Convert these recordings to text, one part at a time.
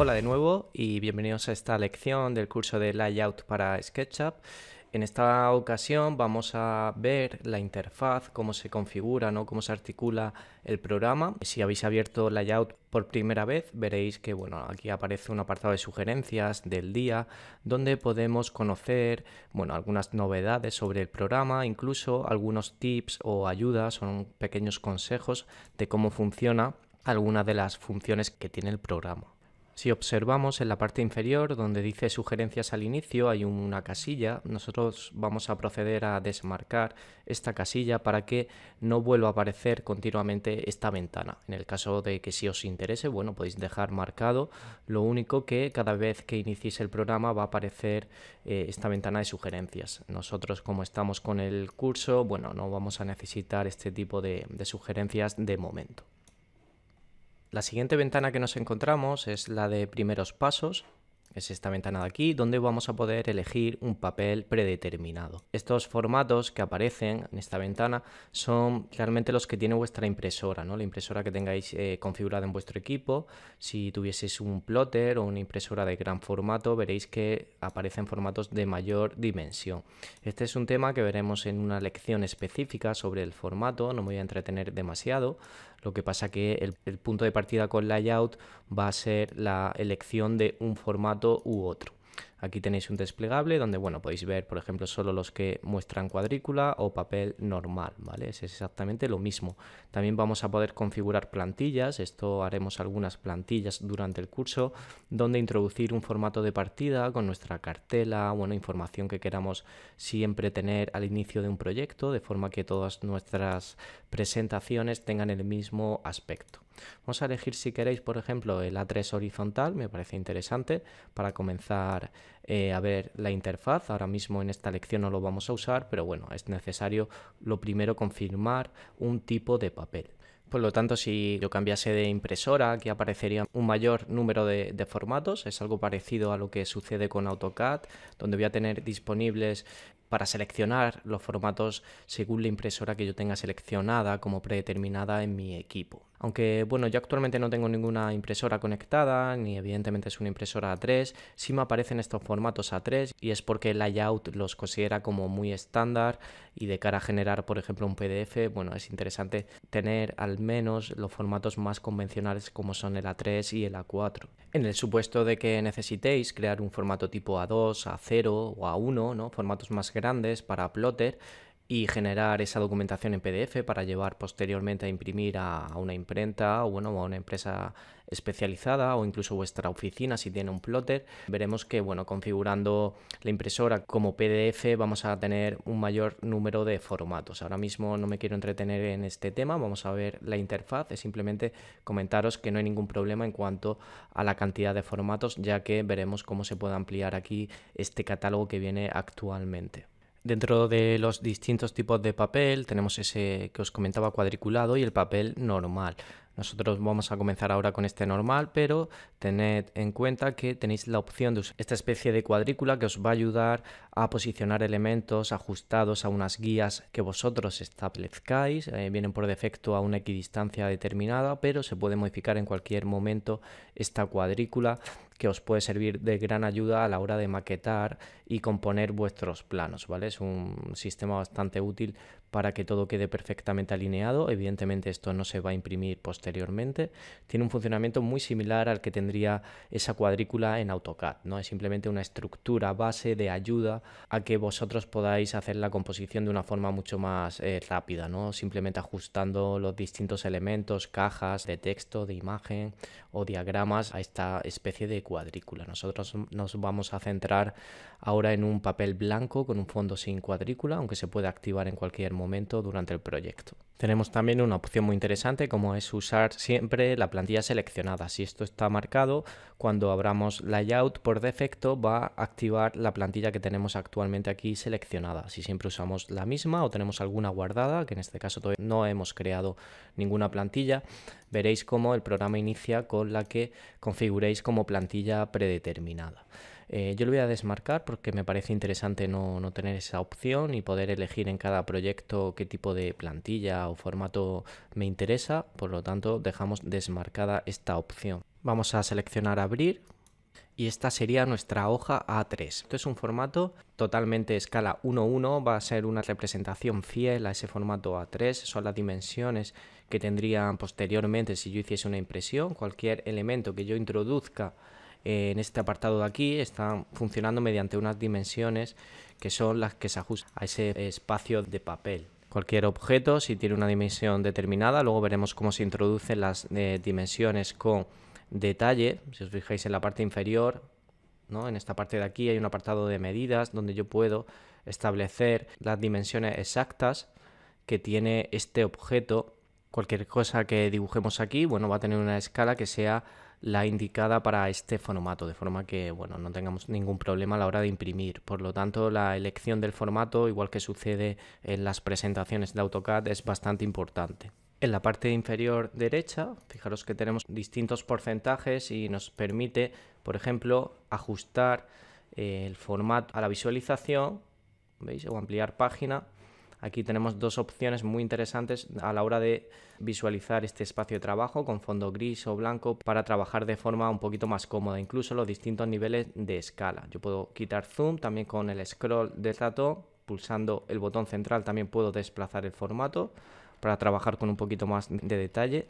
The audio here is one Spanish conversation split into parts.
Hola de nuevo y bienvenidos a esta lección del curso de Layout para SketchUp. En esta ocasión vamos a ver la interfaz, cómo se configura, ¿no? cómo se articula el programa. Si habéis abierto Layout por primera vez, veréis que bueno, aquí aparece un apartado de sugerencias del día donde podemos conocer bueno, algunas novedades sobre el programa, incluso algunos tips o ayudas, son pequeños consejos de cómo funciona alguna de las funciones que tiene el programa. Si observamos en la parte inferior donde dice sugerencias al inicio hay una casilla, nosotros vamos a proceder a desmarcar esta casilla para que no vuelva a aparecer continuamente esta ventana. En el caso de que si os interese, bueno, podéis dejar marcado, lo único que cada vez que iniciéis el programa va a aparecer eh, esta ventana de sugerencias. Nosotros como estamos con el curso, bueno, no vamos a necesitar este tipo de sugerencias de momento. La siguiente ventana que nos encontramos es la de primeros pasos, es esta ventana de aquí, donde vamos a poder elegir un papel predeterminado. Estos formatos que aparecen en esta ventana son realmente los que tiene vuestra impresora, ¿no? la impresora que tengáis eh, configurada en vuestro equipo. Si tuvieseis un plotter o una impresora de gran formato, veréis que aparecen formatos de mayor dimensión. Este es un tema que veremos en una lección específica sobre el formato, no me voy a entretener demasiado, lo que pasa que el, el punto de partida con layout va a ser la elección de un formato u otro. Aquí tenéis un desplegable donde, bueno, podéis ver, por ejemplo, solo los que muestran cuadrícula o papel normal, ¿vale? Es exactamente lo mismo. También vamos a poder configurar plantillas, esto haremos algunas plantillas durante el curso, donde introducir un formato de partida con nuestra cartela, bueno, información que queramos siempre tener al inicio de un proyecto, de forma que todas nuestras presentaciones tengan el mismo aspecto. Vamos a elegir si queréis, por ejemplo, el A3 horizontal, me parece interesante para comenzar eh, a ver la interfaz. Ahora mismo en esta lección no lo vamos a usar, pero bueno, es necesario lo primero confirmar un tipo de papel. Por lo tanto, si yo cambiase de impresora, aquí aparecería un mayor número de, formatos. Es algo parecido a lo que sucede con AutoCAD, donde voy a tener disponibles para seleccionar los formatos según la impresora que yo tenga seleccionada como predeterminada en mi equipo. Aunque bueno, yo actualmente no tengo ninguna impresora conectada, ni evidentemente es una impresora A3, sí me aparecen estos formatos A3 y es porque el layout los considera como muy estándar y de cara a generar, por ejemplo, un PDF, bueno, es interesante tener al menos los formatos más convencionales como son el A3 y el A4. En el supuesto de que necesitéis crear un formato tipo A2, A0 o A1, ¿no? formatos más grandes para plotter, y generar esa documentación en PDF para llevar posteriormente a imprimir a, una imprenta o bueno, a una empresa especializada o incluso vuestra oficina si tiene un plotter. Veremos que bueno, configurando la impresora como PDF vamos a tener un mayor número de formatos. Ahora mismo no me quiero entretener en este tema, vamos a ver la interfaz, es simplemente comentaros que no hay ningún problema en cuanto a la cantidad de formatos ya que veremos cómo se puede ampliar aquí este catálogo que viene actualmente. Dentro de los distintos tipos de papel tenemos ese que os comentaba cuadriculado y el papel normal. Nosotros vamos a comenzar ahora con este normal, pero tened en cuenta que tenéis la opción de usar esta especie de cuadrícula que os va a ayudar a posicionar elementos ajustados a unas guías que vosotros establezcáis. Eh, vienen por defecto a una equidistancia determinada, pero se puede modificar en cualquier momento esta cuadrícula que os puede servir de gran ayuda a la hora de maquetar y componer vuestros planos, ¿vale? Es un sistema bastante útil para que todo quede perfectamente alineado. Evidentemente esto no se va a imprimir posteriormente. Tiene un funcionamiento muy similar al que tendría esa cuadrícula en AutoCAD. ¿no? Es simplemente una estructura base de ayuda a que vosotros podáis hacer la composición de una forma mucho más eh, rápida, ¿no? simplemente ajustando los distintos elementos, cajas de texto, de imagen o diagramas a esta especie de cuadrícula. Nosotros nos vamos a centrar ahora en un papel blanco con un fondo sin cuadrícula, aunque se puede activar en cualquier momento durante el proyecto. Tenemos también una opción muy interesante como es usar siempre la plantilla seleccionada. Si esto está marcado, cuando abramos layout por defecto va a activar la plantilla que tenemos actualmente aquí seleccionada. Si siempre usamos la misma o tenemos alguna guardada, que en este caso todavía no hemos creado ninguna plantilla, veréis cómo el programa inicia con la que configuréis como plantilla predeterminada. Eh, yo lo voy a desmarcar porque me parece interesante no, no, tener esa opción y poder elegir en cada proyecto qué tipo de plantilla o formato me interesa, por lo tanto dejamos desmarcada esta opción. Vamos a seleccionar abrir y esta sería nuestra hoja A3. Esto es un formato totalmente escala 1.1, va a ser una representación fiel a ese formato A3, son las dimensiones que tendrían posteriormente si yo hiciese una impresión, cualquier elemento que yo introduzca eh, en este apartado de aquí están funcionando mediante unas dimensiones que son las que se ajustan a ese espacio de papel. Cualquier objeto, si tiene una dimensión determinada, luego veremos cómo se introducen las eh, dimensiones con detalle. Si os fijáis en la parte inferior, ¿no? en esta parte de aquí hay un apartado de medidas donde yo puedo establecer las dimensiones exactas que tiene este objeto. Cualquier cosa que dibujemos aquí, bueno, va a tener una escala que sea la indicada para este formato, de forma que bueno, no tengamos ningún problema a la hora de imprimir. Por lo tanto, la elección del formato, igual que sucede en las presentaciones de AutoCAD, es bastante importante. En la parte inferior derecha, fijaros que tenemos distintos porcentajes y nos permite, por ejemplo, ajustar eh, el formato a la visualización, ¿veis? O ampliar página Aquí tenemos dos opciones muy interesantes a la hora de visualizar este espacio de trabajo con fondo gris o blanco para trabajar de forma un poquito más cómoda, incluso los distintos niveles de escala. Yo puedo quitar zoom también con el scroll del ratón, pulsando el botón central también puedo desplazar el formato para trabajar con un poquito más de detalle.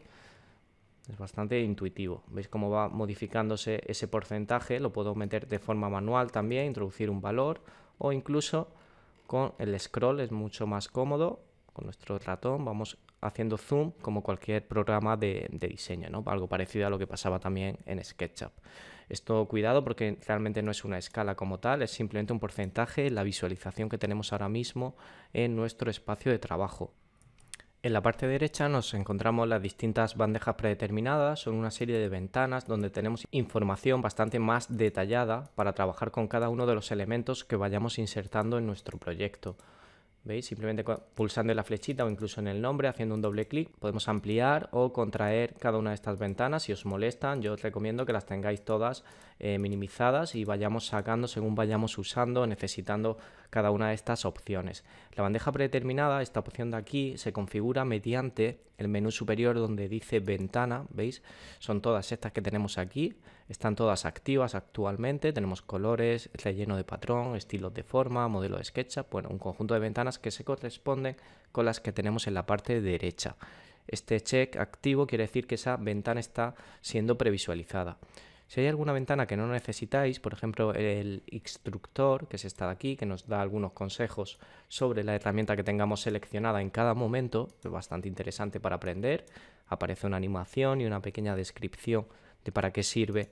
Es bastante intuitivo. ¿Veis cómo va modificándose ese porcentaje? Lo puedo meter de forma manual también, introducir un valor o incluso con el scroll es mucho más cómodo. Con nuestro ratón vamos haciendo zoom como cualquier programa de, diseño, ¿no? Algo parecido a lo que pasaba también en SketchUp. Esto cuidado porque realmente no es una escala como tal, es simplemente un porcentaje, la visualización que tenemos ahora mismo en nuestro espacio de trabajo. En la parte derecha nos encontramos las distintas bandejas predeterminadas, son una serie de ventanas donde tenemos información bastante más detallada para trabajar con cada uno de los elementos que vayamos insertando en nuestro proyecto. ¿Veis? Simplemente pulsando en la flechita o incluso en el nombre, haciendo un doble clic, podemos ampliar o contraer cada una de estas ventanas. Si os molestan, yo os recomiendo que las tengáis todas eh, minimizadas y vayamos sacando según vayamos usando, necesitando cada una de estas opciones. La bandeja predeterminada, esta opción de aquí, se configura mediante el menú superior donde dice ventana, ¿veis? Son todas estas que tenemos aquí, están todas activas actualmente, tenemos colores, relleno de patrón, estilos de forma, modelo de SketchUp, bueno, un conjunto de ventanas que se corresponden con las que tenemos en la parte derecha. Este check activo quiere decir que esa ventana está siendo previsualizada. Si hay alguna ventana que no necesitáis, por ejemplo el instructor, que es está de aquí, que nos da algunos consejos sobre la herramienta que tengamos seleccionada en cada momento, es pues bastante interesante para aprender, aparece una animación y una pequeña descripción de para qué sirve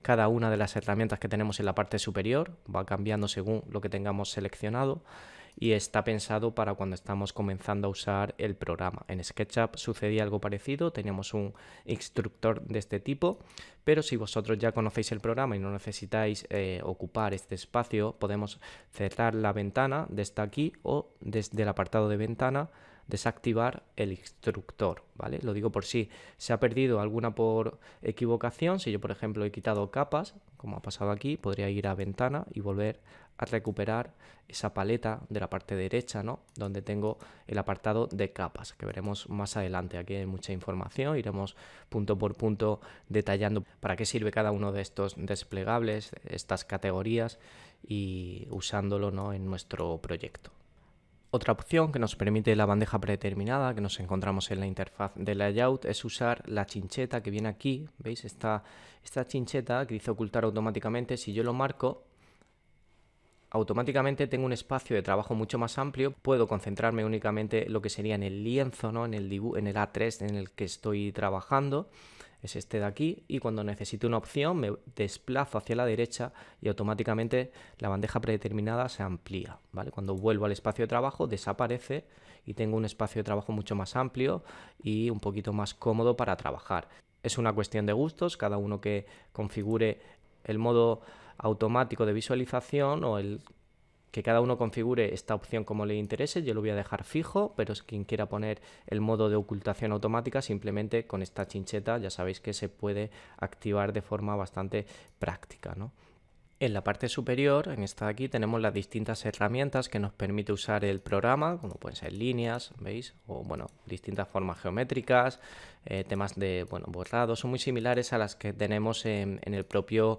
cada una de las herramientas que tenemos en la parte superior, va cambiando según lo que tengamos seleccionado y está pensado para cuando estamos comenzando a usar el programa. En SketchUp sucedía algo parecido, teníamos un instructor de este tipo, pero si vosotros ya conocéis el programa y no necesitáis eh, ocupar este espacio, podemos cerrar la ventana desde aquí o desde el apartado de ventana desactivar el instructor, ¿vale? Lo digo por si se ha perdido alguna por equivocación, si yo por ejemplo he quitado capas, como ha pasado aquí, podría ir a ventana y volver a a recuperar esa paleta de la parte derecha, ¿no? Donde tengo el apartado de capas, que veremos más adelante. Aquí hay mucha información, iremos punto por punto detallando para qué sirve cada uno de estos desplegables, estas categorías y usándolo ¿no? en nuestro proyecto. Otra opción que nos permite la bandeja predeterminada que nos encontramos en la interfaz de layout es usar la chincheta que viene aquí. ¿Veis? Esta, esta chincheta que dice ocultar automáticamente, si yo lo marco, automáticamente tengo un espacio de trabajo mucho más amplio, puedo concentrarme únicamente lo que sería en el lienzo, ¿no? en, el en el A3 en el que estoy trabajando, es este de aquí, y cuando necesito una opción me desplazo hacia la derecha y automáticamente la bandeja predeterminada se amplía. ¿vale? Cuando vuelvo al espacio de trabajo desaparece y tengo un espacio de trabajo mucho más amplio y un poquito más cómodo para trabajar. Es una cuestión de gustos, cada uno que configure el modo automático de visualización o el que cada uno configure esta opción como le interese. Yo lo voy a dejar fijo, pero es quien quiera poner el modo de ocultación automática, simplemente con esta chincheta ya sabéis que se puede activar de forma bastante práctica. ¿no? En la parte superior, en esta de aquí, tenemos las distintas herramientas que nos permite usar el programa, como pueden ser líneas, ¿veis? O, bueno, distintas formas geométricas, eh, temas de, bueno, borrado, son muy similares a las que tenemos en el propio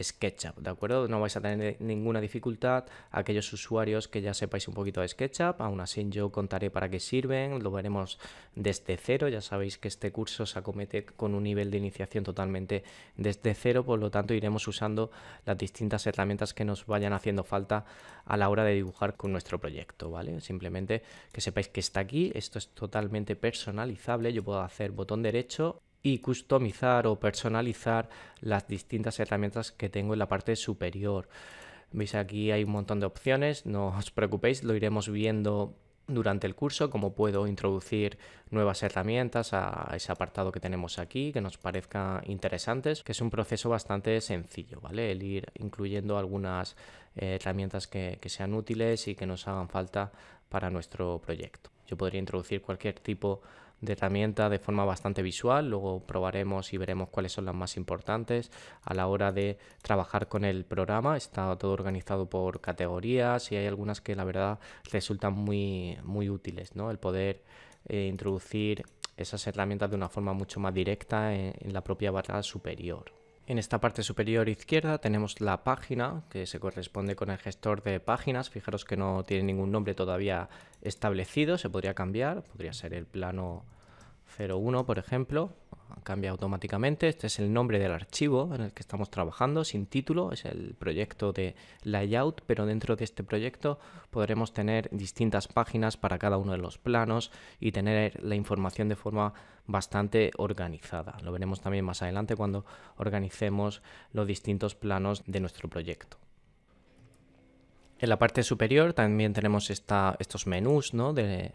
SketchUp, ¿de acuerdo? No vais a tener ninguna dificultad aquellos usuarios que ya sepáis un poquito de SketchUp, aún así yo contaré para qué sirven, lo veremos desde cero, ya sabéis que este curso se acomete con un nivel de iniciación totalmente desde cero, por lo tanto iremos usando las distintas herramientas que nos vayan haciendo falta a la hora de dibujar con nuestro proyecto, ¿vale? Simplemente que sepáis que está aquí, esto es totalmente personalizable, yo puedo hacer botón derecho, y customizar o personalizar las distintas herramientas que tengo en la parte superior. Veis aquí hay un montón de opciones, no os preocupéis, lo iremos viendo durante el curso, cómo puedo introducir nuevas herramientas a ese apartado que tenemos aquí, que nos parezca interesantes, que es un proceso bastante sencillo, ¿vale? El ir incluyendo algunas eh, herramientas que, sean útiles y que nos hagan falta para nuestro proyecto. Yo podría introducir cualquier tipo de herramientas de forma bastante visual, luego probaremos y veremos cuáles son las más importantes a la hora de trabajar con el programa, está todo organizado por categorías y hay algunas que la verdad resultan muy, muy útiles, ¿no? el poder eh, introducir esas herramientas de una forma mucho más directa en la propia barra superior. En esta parte superior izquierda tenemos la página que se corresponde con el gestor de páginas. Fijaros que no tiene ningún nombre todavía establecido, se podría cambiar, podría ser el plano 01 por ejemplo, cambia automáticamente. Este es el nombre del archivo en el que estamos trabajando, sin título, es el proyecto de layout, pero dentro de este proyecto podremos tener distintas páginas para cada uno de los planos y tener la información de forma bastante organizada. Lo veremos también más adelante cuando organicemos los distintos planos de nuestro proyecto. En la parte superior también tenemos estos menús, ¿no? De,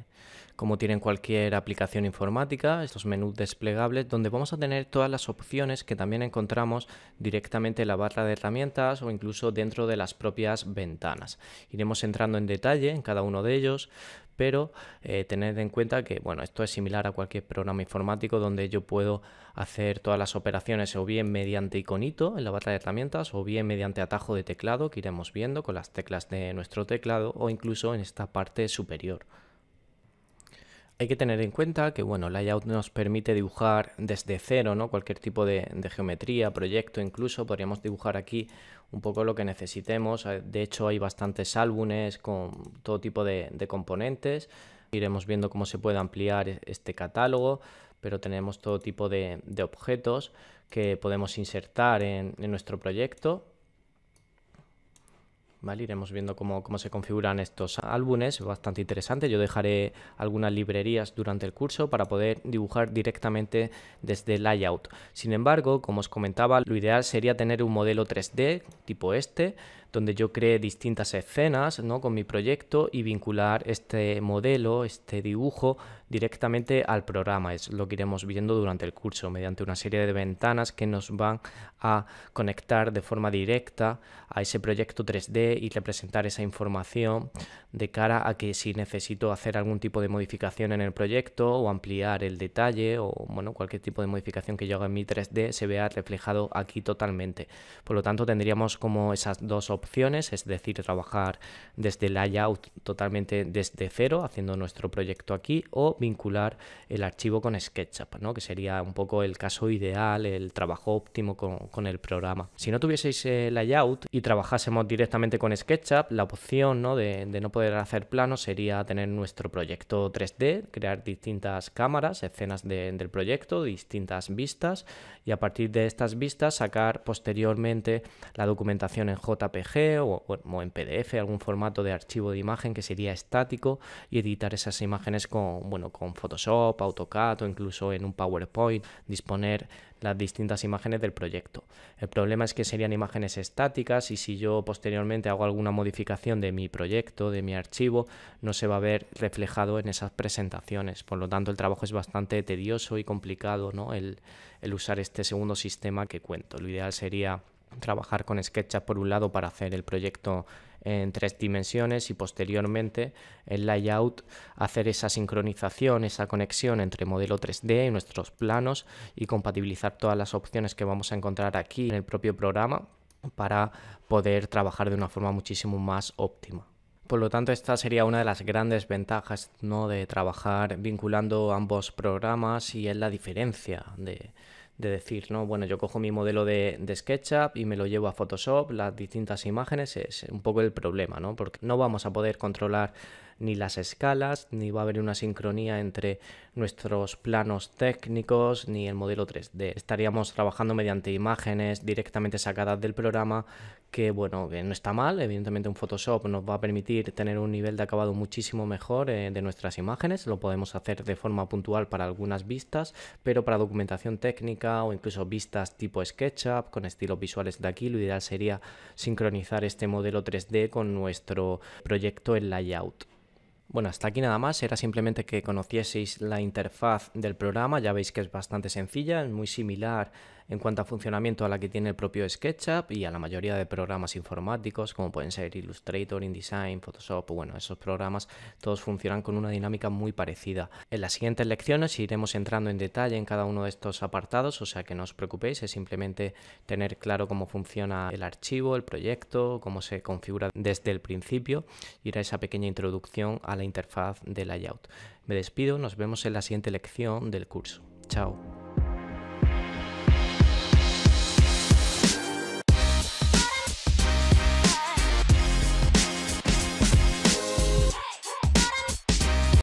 como tienen cualquier aplicación informática, estos menús desplegables, donde vamos a tener todas las opciones que también encontramos directamente en la barra de herramientas o incluso dentro de las propias ventanas. Iremos entrando en detalle en cada uno de ellos, pero eh, tened en cuenta que esto es similar a cualquier programa informático donde yo puedo hacer todas las operaciones o bien mediante iconito en la barra de herramientas o bien mediante atajo de teclado que iremos viendo con las teclas de nuestro teclado o incluso en esta parte superior. Hay que tener en cuenta que bueno, layout nos permite dibujar desde cero, Cualquier tipo de, geometría, proyecto, incluso podríamos dibujar aquí un poco lo que necesitemos. Eh, de hecho, hay bastantes álbumes con todo tipo de, componentes. Iremos viendo cómo se puede ampliar e-, este catálogo, pero tenemos todo tipo de, objetos que podemos insertar en nuestro proyecto Iremos viendo cómo, se configuran estos álbumes, bastante interesante. Yo dejaré algunas librerías durante el curso para poder dibujar directamente desde el layout. Sin embargo, como os comentaba, lo ideal sería tener un modelo 3D tipo este, donde yo creé distintas escenas ¿no? con mi proyecto y vincular este modelo, este dibujo directamente al programa. Es lo que iremos viendo durante el curso mediante una serie de ventanas que nos van a conectar de forma directa a ese proyecto 3D y representar esa información de cara a que si necesito hacer algún tipo de modificación en el proyecto o ampliar el detalle o bueno, cualquier tipo de modificación que yo haga en mi 3D se vea reflejado aquí totalmente. Por lo tanto, tendríamos como esas dos opciones es decir, trabajar desde el layout totalmente desde cero, haciendo nuestro proyecto aquí, o vincular el archivo con SketchUp, ¿no? que sería un poco el caso ideal, el trabajo óptimo con, el programa. Si no tuvieseis el layout y trabajásemos directamente con SketchUp, la opción De, no poder hacer planos sería tener nuestro proyecto 3D, crear distintas cámaras, escenas del proyecto, distintas vistas, y a partir de estas vistas sacar posteriormente la documentación en JPG o, en PDF, algún formato de archivo de imagen que sería estático y editar esas imágenes con, bueno, con Photoshop, AutoCAD o incluso en un PowerPoint, disponer las distintas imágenes del proyecto. El problema es que serían imágenes estáticas y si yo posteriormente hago alguna modificación de mi proyecto, de mi archivo, no se va a ver reflejado en esas presentaciones. Por lo tanto, el trabajo es bastante tedioso y complicado ¿no? el usar este segundo sistema que cuento. Lo ideal sería trabajar con SketchUp por un lado para hacer el proyecto en tres dimensiones y posteriormente el layout hacer esa sincronización, esa conexión entre modelo 3D y nuestros planos y compatibilizar todas las opciones que vamos a encontrar aquí en el propio programa para poder trabajar de una forma muchísimo más óptima. Por lo tanto, esta sería una de las grandes ventajas ¿no? de trabajar vinculando ambos programas y es la diferencia de, de decir, ¿no? Bueno, yo cojo mi modelo de, SketchUp y me lo llevo a Photoshop, las distintas imágenes, es un poco el problema, ¿no? Porque no vamos a poder controlar ni las escalas, ni va a haber una sincronía entre nuestros planos técnicos ni el modelo 3D. Estaríamos trabajando mediante imágenes directamente sacadas del programa que bueno, que no está mal, evidentemente un Photoshop nos va a permitir tener un nivel de acabado muchísimo mejor eh, de nuestras imágenes, lo podemos hacer de forma puntual para algunas vistas, pero para documentación técnica o incluso vistas tipo SketchUp con estilos visuales de aquí, lo ideal sería sincronizar este modelo 3D con nuestro proyecto en layout. Bueno, hasta aquí nada más, era simplemente que conocieseis la interfaz del programa, ya veis que es bastante sencilla, es muy similar en cuanto a funcionamiento a la que tiene el propio SketchUp y a la mayoría de programas informáticos como pueden ser Illustrator, InDesign, Photoshop, bueno, esos programas todos funcionan con una dinámica muy parecida. En las siguientes lecciones iremos entrando en detalle en cada uno de estos apartados, o sea que no os preocupéis, es simplemente tener claro cómo funciona el archivo, el proyecto, cómo se configura desde el principio, ir a esa pequeña introducción a la interfaz de layout. Me despido, nos vemos en la siguiente lección del curso. Chao.